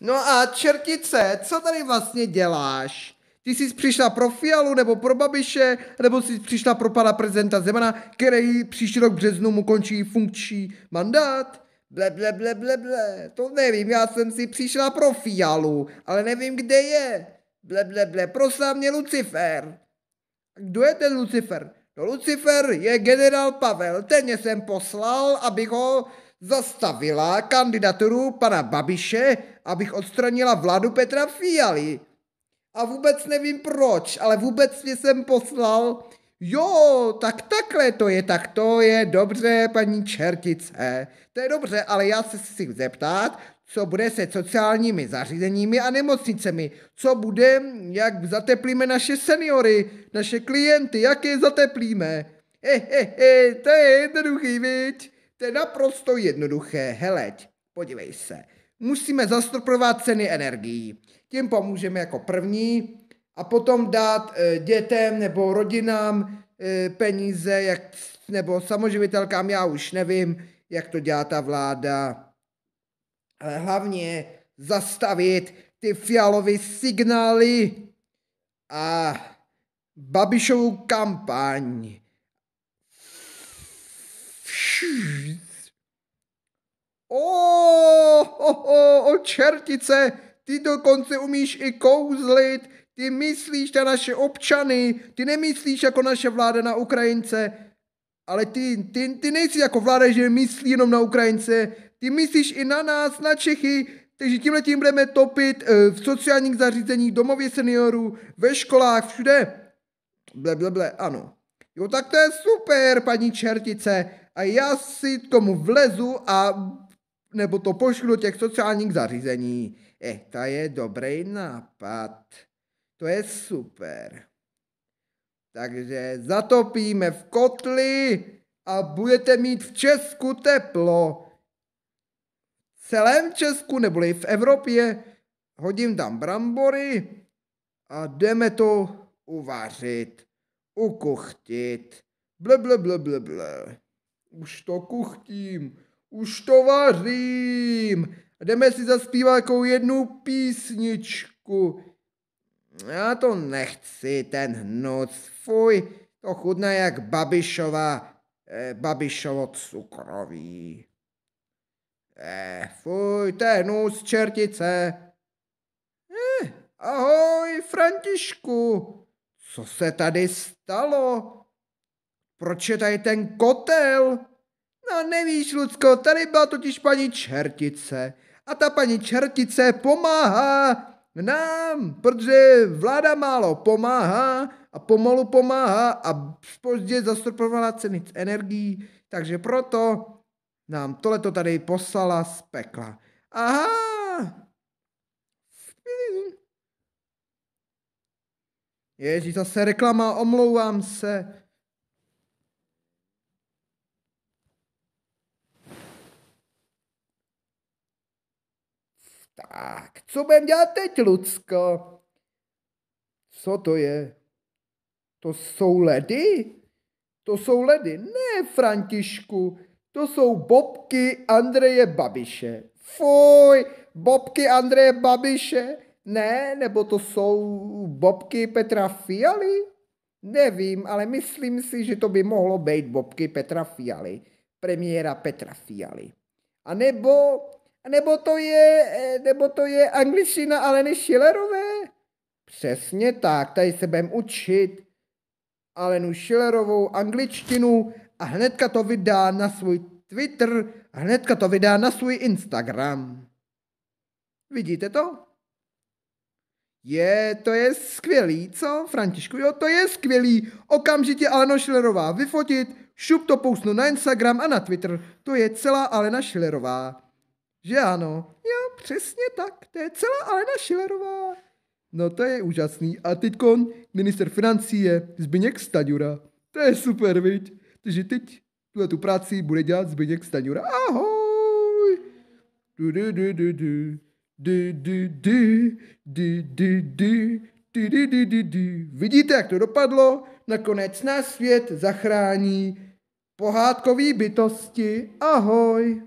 No a čertice, co tady vlastně děláš? Ty jsi přišla pro Fialu nebo pro Babiše, nebo jsi přišla pro pana prezidenta Zemana, který příští rok v březnu mu končí funkční mandát? Ble, ble, ble, ble, ble, to nevím, já jsem si přišla pro Fialu, ale nevím, kde je. Ble, ble, ble, proslá mě Lucifer. Kdo je ten Lucifer? No Lucifer je generál Pavel, ten mě jsem poslal, abych ho zastavila kandidaturu pana Babiše, abych odstranila vládu Petra Fialy. A vůbec nevím proč, ale vůbec mě jsem poslal. Jo, tak takhle to je, tak to je dobře, paní Čertice. To je dobře, ale já se si zeptat, co bude se sociálními zařízeními a nemocnicemi, co bude, jak zateplíme naše seniory, naše klienty, jak je zateplíme. He, eh, eh, he, eh, he, to je jednoduchý, viď? To je naprosto jednoduché, heleď, podívej se. Musíme zastropovat ceny energií. Tím pomůžeme jako první a potom dát e, dětem nebo rodinám e, peníze, jak, nebo samoživitelkám, já už nevím, jak to dělá ta vláda. Ale hlavně zastavit ty fialové signály a Babišovu kampaň O, o, o, o čertice, ty dokonce umíš i kouzlit, ty myslíš na naše občany, ty nemyslíš jako naše vláda na Ukrajince, ale ty, ty, ty nejsi jako vláda, že myslí jenom na Ukrajince, ty myslíš i na nás, na Čechy, takže tímhle tím budeme topit eh, v sociálních zařízeních, domově seniorů, ve školách, všude. Ble, ble, ble, ano. Jo, tak to je super, paní čertice. A já si k tomu vlezu a nebo to pošlu těch sociálních zařízení. Eh, to je dobrý nápad. To je super. Takže zatopíme v kotli a budete mít v Česku teplo. V celém Česku neboli v Evropě hodím tam brambory a jdeme to uvařit ukuchtit. Ble, ble, ble, ble, ble. Už to kuchtím, už to vařím. Jdeme si zaspívat jako jednu písničku. Já to nechci, ten hnuc, fuj, to chudne jak Babišova, eh, Babišovo cukroví. Eh, fuj, ten je čertice. Eh, ahoj, Františku co se tady stalo? Proč je tady ten kotel? No nevíš, Lucko, tady byla totiž paní Čertice. A ta paní Čertice pomáhá nám, protože vláda málo pomáhá a pomalu pomáhá a pozdě zastropovala ceny energií, takže proto nám tohleto tady poslala z pekla. Aha! Ježíš, zase reklama, omlouvám se. Tak, co budeme dělat teď, Lucko? Co to je? To jsou ledy? To jsou ledy. Ne, Františku, to jsou bobky Andreje Babiše. Fuj, bobky Andreje Babiše. Ne, nebo to jsou bobky Petra Fialy? Nevím, ale myslím si, že to by mohlo být bobky Petra Fialy, premiéra Petra Fialy. A nebo, nebo to je, eh, nebo to je angličtina Aleny Schillerové? Přesně tak, tady se budem učit Alenu Schillerovou angličtinu a hnedka to vydá na svůj Twitter a hnedka to vydá na svůj Instagram. Vidíte to? Je, to je skvělý, co, Františku? Jo, to je skvělý. Okamžitě Alena Šilerová vyfotit, šup to pousnu na Instagram a na Twitter. To je celá Alena Šilerová. Že ano? Jo, přesně tak. To je celá Alena Šilerová. No to je úžasný. A teďkon minister financí je Zbyněk Staňura. To je super, viď? Takže teď tuhle tu práci bude dělat Zbyněk Staňura. Ahoj! Du, du, du, du, du. Vidíte, jak to dopadlo? Nakonec nás svět zachrání pohádkový bytosti. Ahoj!